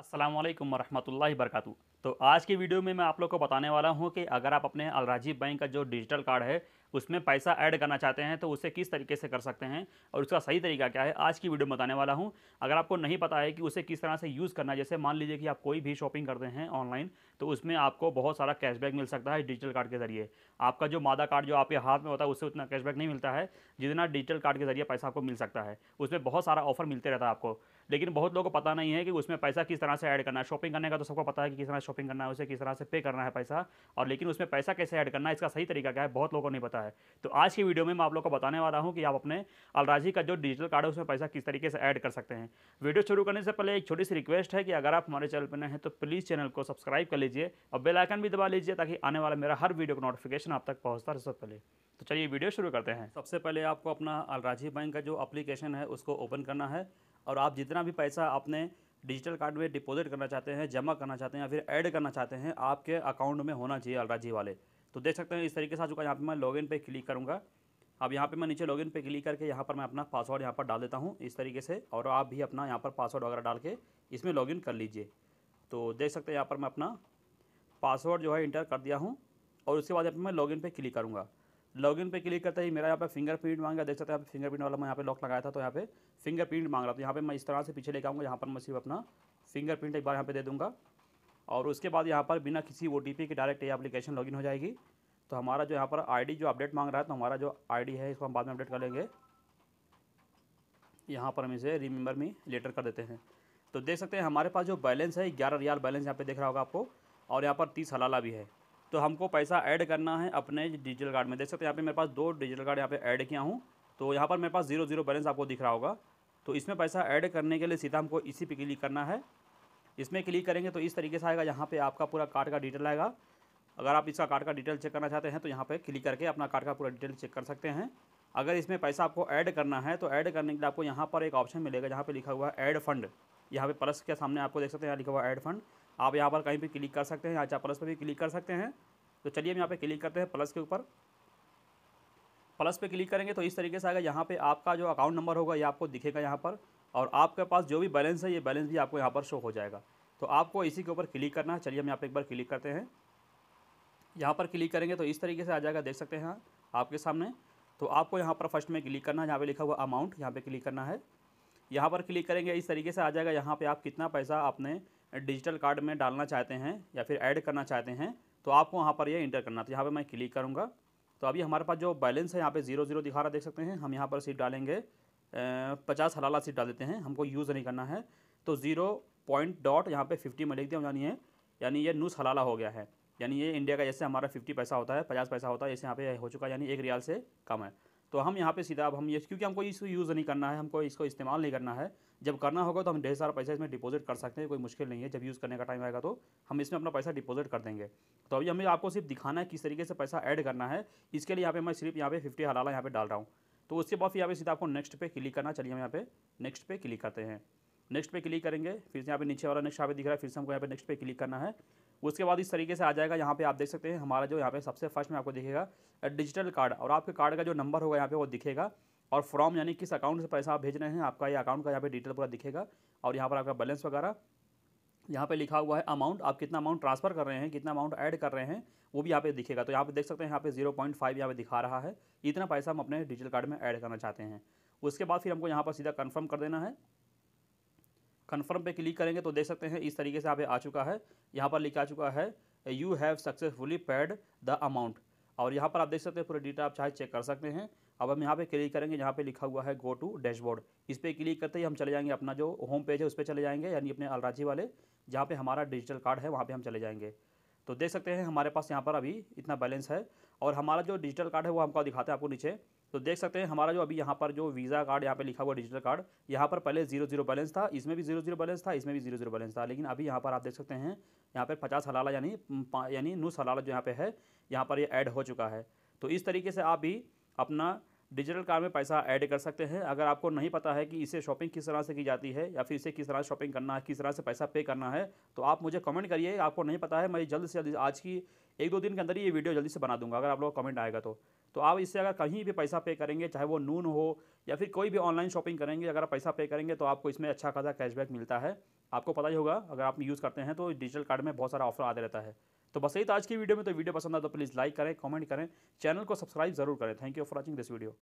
असलम वरहमल वरक तो आज के वीडियो में मैं आप लोग को बताने वाला हूँ कि अगर आप अपने अलराजीव बैंक का जो डिजिटल कार्ड है उसमें पैसा ऐड करना चाहते हैं तो उसे किस तरीके से कर सकते हैं और उसका सही तरीका क्या है आज की वीडियो में बताने वाला हूँ अगर आपको नहीं पता है कि उसे किस तरह से यूज़ करना जैसे मान लीजिए कि आप कोई भी शॉपिंग करते हैं ऑनलाइन तो उसमें आपको बहुत सारा कैशबैक मिल सकता है डिजिटल कार्ड के ज़रिए आपका जो मादा कार्ड जो आपके हाथ में होता है उससे उतना कैशबैक नहीं मिलता है जितना डिजिटल कार्ड के ज़रिए पैसा आपको मिल सकता है उसमें बहुत सारा ऑफर मिलते रहता है आपको लेकिन बहुत लोगों को पता नहीं है कि उसमें पैसा किस तरह से ऐड करना है शॉपिंग करने का तो सबको पता है कि किस तरह शॉपिंग करना है उसे किस तरह से पे करना है पैसा और लेकिन उसमें पैसा कैसे ऐड करना है इसका सही तरीका क्या है बहुत लोगों को नहीं पता सकता है तो आज की वीडियो में मैं आप लोग को बताने वाला हूँ कि आप अपने अलराजी का जो डिजिटल कार्ड है उसमें पैसा किस तरीके से ऐड कर सकते हैं वीडियो शुरू करने से पहले एक छोटी सी रिक्वेस्ट है कि अगर आप हमारे चैनल पर नए हैं तो प्लीज़ चैनल को सब्सक्राइब कर लीजिए और बेलाइकन भी दबा लीजिए ताकि आने वाला मेरा हर वीडियो का नोटिफिकेशन आप तक पहुँचता रहे सबसे पहले तो चलिए वीडियो शुरू करते हैं सबसे पहले आपको अपना अलराजी बैंक का जो अप्लीकेशन है उसको ओपन करना है और आप जितना भी पैसा अपने डिजिटल कार्ड में डिपॉजिट करना चाहते हैं जमा करना चाहते हैं या फिर ऐड करना चाहते हैं आपके अकाउंट में होना चाहिए अलराजी वाले तो देख सकते हैं इस तरीके से आ चुका है यहाँ पर मैं लॉगिन पे क्लिक करूँगा अब यहाँ पे मैं नीचे लॉगिन पे क्लिक करके यहाँ पर मैं अपना पासवर्ड यहाँ पर डाल देता हूँ इस तरीके से और आप भी अपना यहाँ पर पासवर्ड वगैरह डाल के इसमें लॉगिन कर लीजिए तो देख सकते हैं यहाँ पर मैं अपना पासवर्ड जो है इंटर कर दिया हूँ और उसके बाद यहाँ पर मैं लॉगिन पे क्लिक करूँगा लॉगिन पे क्लिक करते ही मेरा यहाँ पर फिंगरप्रिंट मांगा देख सकते हैं यहाँ पर फिंगरप्रिंट वाला मैं यहाँ पर लॉक लगाया था तो यहाँ पे फिंगरप्रिंट मांग रहा था तो यहाँ पे मैं इस तरह से पीछे लेकर आऊँगा यहाँ पर मैं सिर्फ अपना फिंगरप्रिंट एक बार यहाँ पे दे दूँगा और उसके बाद यहाँ पर बिना किसी ओ के डायरेक्ट ये एप्लीकेशन लॉगिन हो जाएगी तो हमारा जो यहाँ पर आईडी जो अपडेट मांग रहा है तो हमारा जो आईडी है इसको हम बाद में अपडेट कर लेंगे यहाँ पर हम इसे रिमेंबर में लेटर कर देते हैं तो देख सकते हैं हमारे पास जो बैलेंस है ग्यारह रियाल बैलेंस यहाँ पर दिख रहा होगा आपको और यहाँ पर तीस हलाला भी है तो हमको पैसा ऐड करना है अपने डिजिटल कार्ड में देख सकते हैं यहाँ पे मेरे पास दो डिजिटल कार्ड यहाँ पे ऐड किया हूँ तो यहाँ पर मेरे पास जीरो जीरो बैलेंस आपको दिख रहा होगा तो इसमें पैसा ऐड करने के लिए सीधा हमको इसी पे क्लिक करना है इसमें क्लिक करेंगे तो इस तरीके से आएगा यहाँ पे आपका पूरा कार्ड का डिटेल आएगा अगर आप इसका कार्ड का डिटेल चेक करना चाहते हैं तो यहाँ पे क्लिक करके अपना कार्ड का पूरा डिटेल चेक कर सकते हैं अगर इसमें पैसा आपको ऐड करना है तो ऐड करने के लिए आपको यहाँ पर एक ऑप्शन मिलेगा जहाँ पर लिखा हुआ है ऐड फंड यहाँ पर प्लस के सामने आपको देख सकते हैं यहाँ लिखा हुआ ऐड फंड आप यहाँ पर कहीं भी क्लिक कर सकते हैं या प्लस पर भी क्लिक कर सकते हैं तो चलिए हम यहाँ पर क्लिक करते हैं प्लस के ऊपर प्लस पे क्लिक करेंगे तो इस तरीके से आएगा यहाँ पे आपका जो अकाउंट नंबर होगा ये आपको दिखेगा यहाँ पर और आपके पास जो भी बैलेंस है ये बैलेंस भी आपको यहाँ पर शो हो जाएगा तो आपको इसी के ऊपर क्लिक करना है चलिए हम यहाँ पर एक बार क्लिक करते हैं यहाँ पर क्लिक करेंगे तो इस तरीके से आ जाएगा देख सकते हैं आपके सामने तो आपको यहाँ पर फर्स्ट में क्लिक करना है यहाँ पर लिखा हुआ अमाउंट यहाँ पर क्लिक करना है यहाँ पर क्लिक करेंगे इस तरीके से आ जाएगा यहाँ पर आप कितना पैसा आपने डिजिटल कार्ड में डालना चाहते हैं या फिर ऐड करना चाहते हैं तो आपको वहाँ पर ये इंटर करना तो यहाँ पर मैं क्लिक करूँगा तो अभी हमारे पास जो बैलेंस है यहाँ पर जीरो जीरो दिखा रहा देख सकते हैं हम यहाँ पर सीट डालेंगे पचास हलाल सीट डाल देते हैं हमको यूज़ नहीं करना है तो ज़ीरो पॉइंट डॉट यहाँ पे फिफ्टी में लिख दिया यानी है यानी ये नूस हलाला हो गया है यानी ये इंडिया का जैसे हमारा फिफ्टी पैसा होता है पचास पैसा होता है जैसे यहाँ पे हो चुका है यानी एक रियाल से कम है तो हम यहाँ पे सीधा अब हम ये क्योंकि हमको इसको यूज़ नहीं करना है हमको इसको इस्तेमाल नहीं करना है जब करना होगा तो हम ढेर सारा पैसा इसमें डिपोज़िट कर सकते हैं कोई मुश्किल नहीं है जब यूज़ करने का टाइम आएगा तो हम इसमें अपना पैसा डिपोजिट कर देंगे तो अभी हमें आपको सिर्फ दिखाना है किस तरीके से पैसा ऐड करना है इसके लिए यहाँ पे मैं सिर्फ यहाँ पे फिफ्टी हलाला यहाँ पे डाल रहा हूँ तो उसके बाद फिर यहाँ पे सीधा आपको नेक्स्ट पे क्लिक करना चलिए हम यहाँ पे नेक्स्ट पे क्लिक करते हैं नेक्स्ट पे क्लिक करेंगे फिर यहाँ पे नीचे वाला नेक्स्ट यहाँ पे दिख रहा है फिर से हमको यहाँ पे नेक्स्ट पे क्लिक करना है उसके बाद इस तरीके से आ जाएगा यहाँ पे आप देख सकते हैं हमारा जो यहाँ पे सबसे फर्स्ट में आपको दिखेगा डिजिटल कार्ड और आपके कार्ड का जो नंबर होगा यहाँ पे वो दिखेगा और फ्रॉम यानी किस अकाउंट से पैसा आप भेज रहे हैं आपका ये अकाउंट का यहाँ पे डिटेल पूरा दिखेगा और यहाँ पर आपका बैलेंस वगैरह यहाँ पे लिखा हुआ है अमाउंट आप कितना अमाउंट ट्रांसफर कर रहे हैं कितना अमाउंट ऐड कर रहे हैं वो भी यहाँ पे दिखेगा तो यहाँ पे देख सकते हैं यहाँ पे जीरो पॉइंट फाइव यहाँ पे दिखा रहा है इतना पैसा हम अपने डिजिटल कार्ड में ऐड करना चाहते हैं उसके बाद फिर हमको यहाँ पर सीधा कन्फर्म कर देना है कन्फर्म पे क्लिक करेंगे तो देख सकते हैं इस तरीके से यहाँ पे आ चुका है यहाँ पर लिखा चुका है you have successfully paid the amount और यहाँ पर आप देख सकते हैं पूरा डेटा आप चाहे चेक कर सकते हैं अब हम यहाँ पे क्लिक करेंगे यहाँ पे लिखा हुआ है गो टू डैशबोर्ड इस पर क्लिक करते ही हम चले जाएंगे अपना जो होम पेज है उस पर चले जाएंगे यानी अपने अलराजी वाले जहाँ पे हमारा डिजिटल कार्ड है वहाँ पे हम चले जाएंगे तो देख सकते हैं हमारे पास यहाँ पर अभी इतना बैलेंस है और हमारा जो डिजिटल कार्ड है वो हमको दिखाते हैं आपको नीचे तो देख सकते हैं हमारा जो अभी यहाँ पर जो वीज़ा कार्ड यहाँ पे लिखा हुआ डिजिटल कार्ड यहाँ पर पहले जीरो जीरो बैलेंस था इसमें भी जीरो जीरो बैलेंस था इसमें भी जीरो जीरो बैलेंस था लेकिन अभी यहाँ पर आप देख सकते हैं यहाँ पर पचास हलाला यानी यानी नुस हलाला जो यहाँ पे है यहाँ पर ये यह ऐड हो चुका है तो इस तरीके से आप भी अपना डिजिटल कार्ड में पैसा ऐड कर सकते हैं अगर आपको नहीं पता है कि इसे शॉपिंग किस तरह से की जाती है या फिर इसे किस तरह से शॉपिंग करना है किस तरह से पैसा पे करना है तो आप मुझे कमेंट करिए आपको नहीं पता है मैं जल्द से जल्द आज की एक दो दिन के अंदर ही ये वीडियो जल्दी से बना दूंगा अगर आप लोग कमेंट आएगा तो तो आप इससे अगर कहीं भी पैसा पे करेंगे चाहे वो नून हो या फिर कोई भी ऑनलाइन शॉपिंग करेंगे अगर आप पैसा पे करेंगे तो आपको इसमें अच्छा खासा कैशबैक मिलता है आपको पता ही होगा अगर आप यूज़ करते हैं तो डिजिटल कार्ड में बहुत सारा ऑफर आते रहता है तो बस यही तो आज की वीडियो में तो वीडियो पसंद आता तो प्लीज़ लाइक करें कमेंट करें चैनल को सब्सक्राइब जरूर करें thank you for watching this video